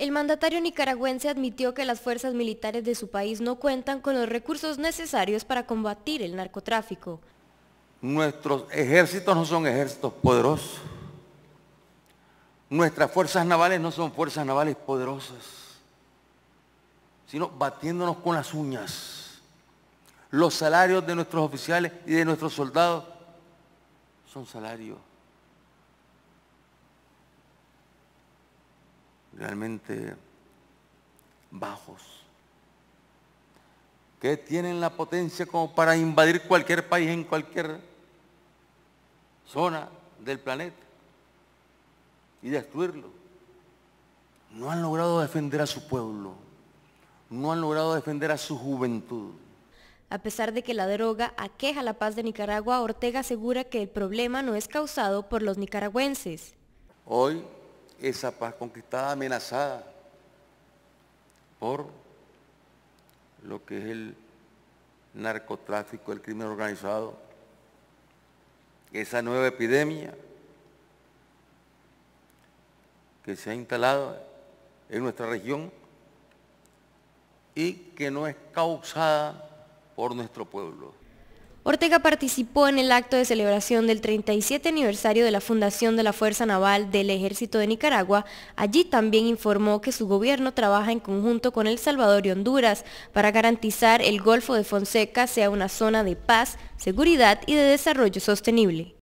El mandatario nicaragüense admitió que las fuerzas militares de su país no cuentan con los recursos necesarios para combatir el narcotráfico. Nuestros ejércitos no son ejércitos poderosos. Nuestras fuerzas navales no son fuerzas navales poderosas, sino batiéndonos con las uñas. Los salarios de nuestros oficiales y de nuestros soldados son salarios realmente bajos, que tienen la potencia como para invadir cualquier país en cualquier zona del planeta y destruirlo. No han logrado defender a su pueblo, no han logrado defender a su juventud. A pesar de que la droga aqueja la paz de Nicaragua, Ortega asegura que el problema no es causado por los nicaragüenses. Hoy esa paz conquistada, amenazada por lo que es el narcotráfico, el crimen organizado, esa nueva epidemia que se ha instalado en nuestra región y que no es causada por nuestro pueblo. Ortega participó en el acto de celebración del 37 aniversario de la fundación de la Fuerza Naval del Ejército de Nicaragua. Allí también informó que su gobierno trabaja en conjunto con El Salvador y Honduras para garantizar el Golfo de Fonseca sea una zona de paz, seguridad y de desarrollo sostenible.